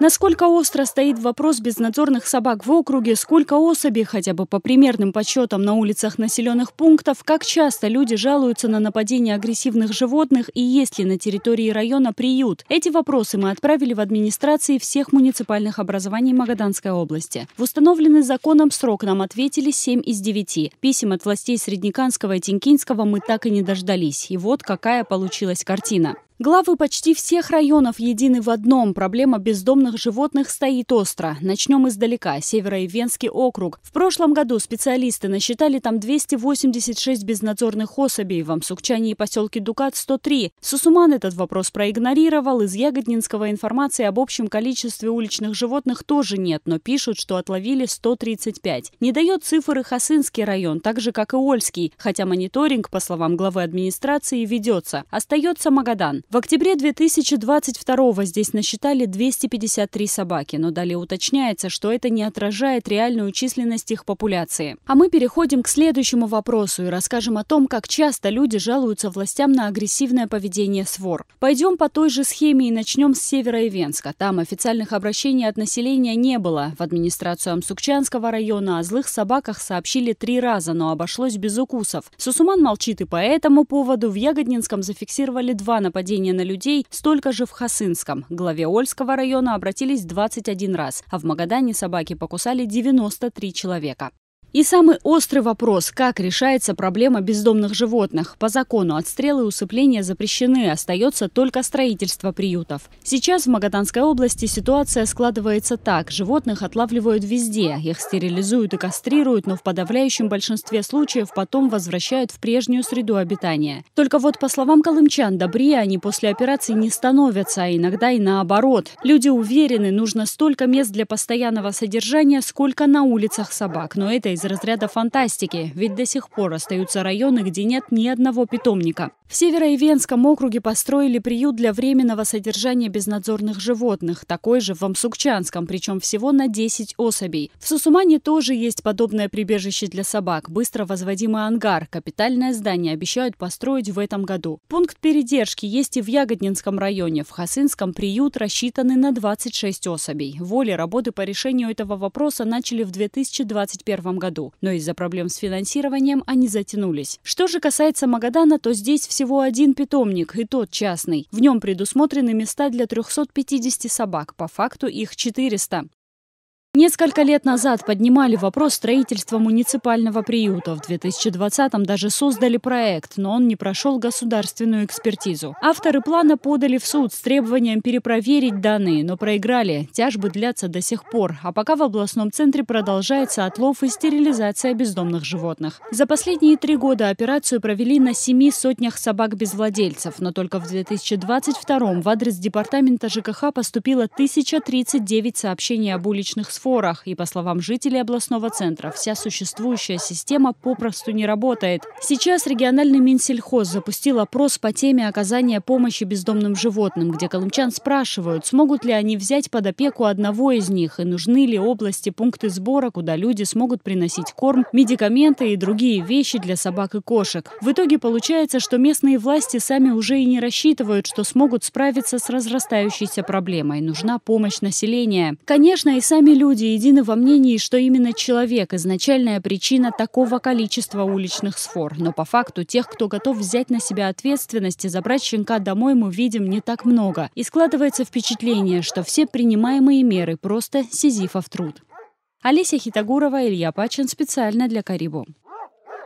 Насколько остро стоит вопрос безнадзорных собак в округе, сколько особей, хотя бы по примерным подсчетам на улицах населенных пунктов, как часто люди жалуются на нападение агрессивных животных и есть ли на территории района приют. Эти вопросы мы отправили в администрации всех муниципальных образований Магаданской области. В установленный законом срок нам ответили 7 из 9. Писем от властей Среднеканского и Тинькинского мы так и не дождались. И вот какая получилась картина. Главы почти всех районов едины в одном. Проблема бездомных животных стоит остро. Начнем издалека. северо Североевенский округ. В прошлом году специалисты насчитали там 286 безнадзорных особей. В Амсукчане и поселке Дукат 103. Сусуман этот вопрос проигнорировал. Из Ягоднинского информации об общем количестве уличных животных тоже нет, но пишут, что отловили 135. Не дает цифры Хасынский район, так же, как и Ольский. Хотя мониторинг, по словам главы администрации, ведется. Остается Магадан. В октябре 2022 здесь насчитали 253 собаки, но далее уточняется, что это не отражает реальную численность их популяции. А мы переходим к следующему вопросу и расскажем о том, как часто люди жалуются властям на агрессивное поведение свор. Пойдем по той же схеме и начнем с севера Ивенска. Там официальных обращений от населения не было. В администрацию Амсукчанского района о злых собаках сообщили три раза, но обошлось без укусов. Сусуман молчит и по этому поводу в Ягоднинском зафиксировали два нападения нападения на людей столько же в Хасынском. К главе Ольского района обратились 21 раз, а в Магадане собаки покусали 93 человека. И самый острый вопрос, как решается проблема бездомных животных. По закону отстрелы и усыпления запрещены, остается только строительство приютов. Сейчас в Магаданской области ситуация складывается так. Животных отлавливают везде, их стерилизуют и кастрируют, но в подавляющем большинстве случаев потом возвращают в прежнюю среду обитания. Только вот, по словам колымчан, добрее они после операции не становятся, а иногда и наоборот. Люди уверены, нужно столько мест для постоянного содержания, сколько на улицах собак, но это из разряда фантастики, ведь до сих пор остаются районы, где нет ни одного питомника. В Североивенском округе построили приют для временного содержания безнадзорных животных, такой же в Амсукчанском, причем всего на 10 особей. В Сусумане тоже есть подобное прибежище для собак, быстро возводимый ангар, капитальное здание обещают построить в этом году. Пункт передержки есть и в Ягоднинском районе, в Хасынском приют рассчитаны на 26 особей. Воли работы по решению этого вопроса начали в 2021 году, но из-за проблем с финансированием они затянулись. Что же касается Магадана, то здесь все всего один питомник, и тот частный. В нем предусмотрены места для 350 собак, по факту их 400. Несколько лет назад поднимали вопрос строительства муниципального приюта. В 2020-м даже создали проект, но он не прошел государственную экспертизу. Авторы плана подали в суд с требованием перепроверить данные, но проиграли. Тяжбы длятся до сих пор. А пока в областном центре продолжается отлов и стерилизация бездомных животных. За последние три года операцию провели на семи сотнях собак без владельцев, но только в 2022 м в адрес департамента ЖКХ поступило 1039 сообщений об уличных сфотах светофорах. И, по словам жителей областного центра, вся существующая система попросту не работает. Сейчас региональный Минсельхоз запустил опрос по теме оказания помощи бездомным животным, где колымчан спрашивают, смогут ли они взять под опеку одного из них и нужны ли области пункты сбора, куда люди смогут приносить корм, медикаменты и другие вещи для собак и кошек. В итоге получается, что местные власти сами уже и не рассчитывают, что смогут справиться с разрастающейся проблемой. Нужна помощь населения. Конечно, и сами люди люди едины во мнении, что именно человек – изначальная причина такого количества уличных сфор. Но по факту тех, кто готов взять на себя ответственность и забрать щенка домой, мы видим не так много. И складывается впечатление, что все принимаемые меры – просто сизифов труд. Олеся Хитагурова, Илья Пачин специально для Карибу.